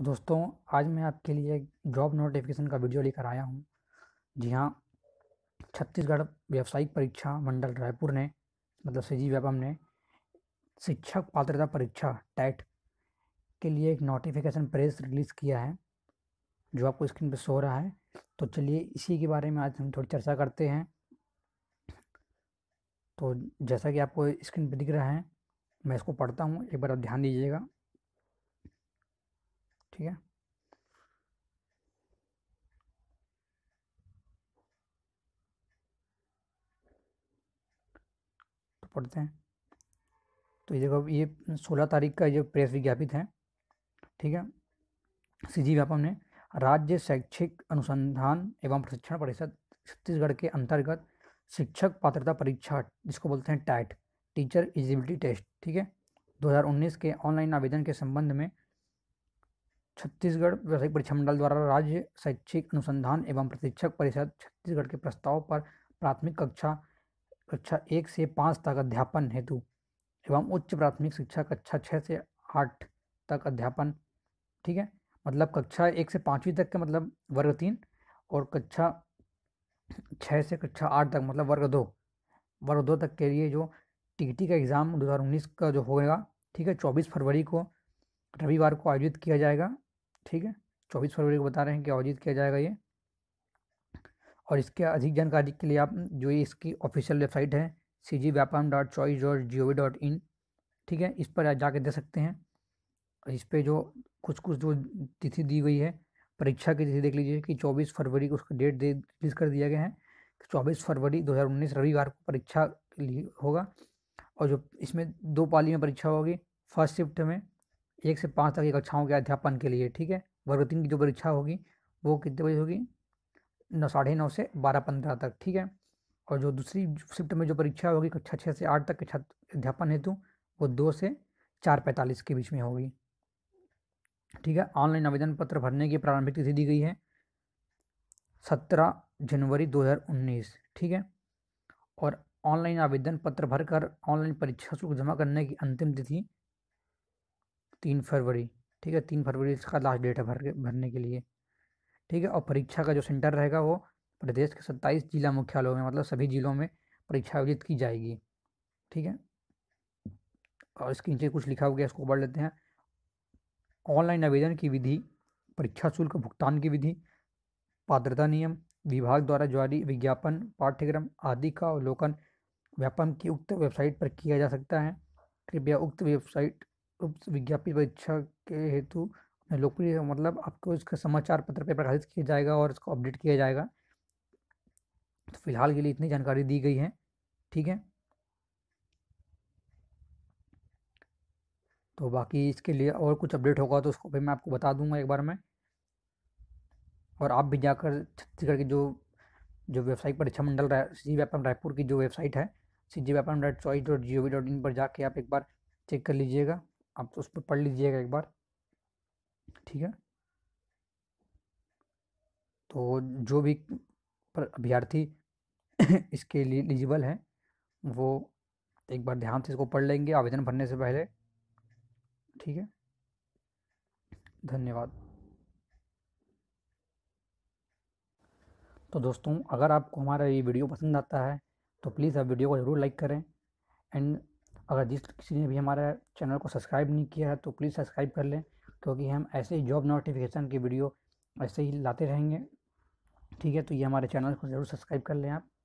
तो दोस्तों आज मैं आपके लिए जॉब नोटिफिकेशन का वीडियो लेकर आया हूँ जी हाँ छत्तीसगढ़ व्यावसायिक परीक्षा मंडल रायपुर ने मतलब सी जी व्यापम ने शिक्षक पात्रता परीक्षा टैट के लिए एक नोटिफिकेशन प्रेस रिलीज़ किया है जो आपको स्क्रीन पर शो रहा है तो चलिए इसी के बारे में आज हम थोड़ी चर्चा करते हैं तो जैसा कि आपको स्क्रीन पर दिख रहा है मैं इसको पढ़ता हूँ एक बार आप ध्यान दीजिएगा ठीक है तो पढ़ते हैं तो ये जगह ये सोलह तारीख का ये प्रेस विज्ञापित है ठीक है सी जी व्यापम ने राज्य शैक्षिक अनुसंधान एवं प्रशिक्षण परिषद छत्तीसगढ़ के अंतर्गत शिक्षक पात्रता परीक्षा जिसको बोलते हैं टाइट टीचर एलिजिबिलिटी टेस्ट ठीक है 2019 के ऑनलाइन आवेदन के संबंध में छत्तीसगढ़ व्यावसायिक परीक्षा मंडल द्वारा राज्य शैक्षिक अनुसंधान एवं प्रशिक्षक परिषद छत्तीसगढ़ के प्रस्ताव पर प्राथमिक कक्षा कक्षा एक से पाँच तक अध्यापन हेतु एवं उच्च प्राथमिक शिक्षा कक्षा छः से आठ तक अध्यापन ठीक है मतलब कक्षा एक से पाँचवीं तक के मतलब वर्ग तीन और कक्षा छः से कक्षा आठ तक मतलब वर्ग दो वर्ग दो तक के लिए जो टी का एग्ज़ाम दो का जो होगा ठीक है चौबीस फरवरी को रविवार को आयोजित किया जाएगा ठीक है चौबीस फरवरी को बता रहे हैं कि आयोजित किया जाएगा ये और इसके अधिक जानकारी के लिए आप जो ये इसकी ऑफिशियल वेबसाइट है C G Vyapam dot choice dot G O V dot in ठीक है इस पर जाके दे सकते हैं और इस पर जो कुछ कुछ जो तिथि दी गई है परीक्षा की तिथि देख लीजिए कि 24 फरवरी को उसका डेट दे रिलीज कर दिया गया है कि 24 फरवरी 2019 रविवार को परीक्षा के लिए होगा और जो इसमें दो पाली में परीक्षा होगी फर्स्ट शिफ्ट में एक से पाँच तक की कक्षाओं के अध्यापन के लिए ठीक है वर्ग तीन की जो परीक्षा होगी वो कितने बजे होगी नौ साढ़े नौ से बारह पंद्रह तक ठीक है और जो दूसरी शिफ्ट में जो परीक्षा होगी कक्षा छः से आठ तक के छात्र अध्यापन हेतु वो दो से चार पैंतालीस के बीच में होगी ठीक है ऑनलाइन आवेदन पत्र भरने की प्रारंभिक तिथि दी गई है सत्रह जनवरी उन्नीस ठीक है और ऑनलाइन आवेदन पत्र भरकर ऑनलाइन परीक्षा शुल्क जमा करने की अंतिम तिथि तीन फरवरी ठीक है तीन फरवरी इसका लास्ट डेट है भर भरने के लिए ठीक है और परीक्षा का जो सेंटर रहेगा वो प्रदेश के सत्ताईस जिला मुख्यालयों में मतलब सभी जिलों में परीक्षा आयोजित की जाएगी ठीक है और इसके नीचे कुछ लिखा हो गया इसको पढ़ लेते हैं ऑनलाइन आवेदन की विधि परीक्षा शुल्क भुगतान की विधि पात्रता नियम विभाग द्वारा जारी विज्ञापन पाठ्यक्रम आदि का अवलोकन व्यापम की उक्त वेबसाइट पर किया जा सकता है कृपया उक्त वेबसाइट विज्ञापित परीक्षा के हेतु लोकप्रिय मतलब आपको इसका समाचार पत्र पर प्रकाशित किया जाएगा और इसको अपडेट किया जाएगा तो फिलहाल के लिए इतनी जानकारी दी गई है ठीक है तो बाकी इसके लिए और कुछ अपडेट होगा तो उसको भी मैं आपको बता दूंगा एक बार में और आप भी जाकर छत्तीसगढ़ की जो जो वेबसाइट परीक्षा मंडल सी जी रायपुर की जो वेबसाइट है C G Vyapam dot choice dot G O V dot in पर जाके आप एक बार चेक कर लीजिएगा आप तो उस पर पढ़ लीजिएगा एक बार ठीक है तो जो भी अभ्यर्थी इसके लिए एलिजिबल हैं वो एक बार ध्यान से इसको पढ़ लेंगे आवेदन भरने से पहले ठीक है धन्यवाद तो दोस्तों अगर आपको हमारा ये वीडियो पसंद आता है तो प्लीज़ आप वीडियो को ज़रूर लाइक करें एंड अगर जिस किसी ने भी हमारे चैनल को सब्सक्राइब नहीं किया है तो प्लीज़ सब्सक्राइब कर लें क्योंकि हम ऐसे ही जॉब नोटिफिकेशन की वीडियो ऐसे ही लाते रहेंगे ठीक है तो ये हमारे चैनल को ज़रूर सब्सक्राइब कर लें आप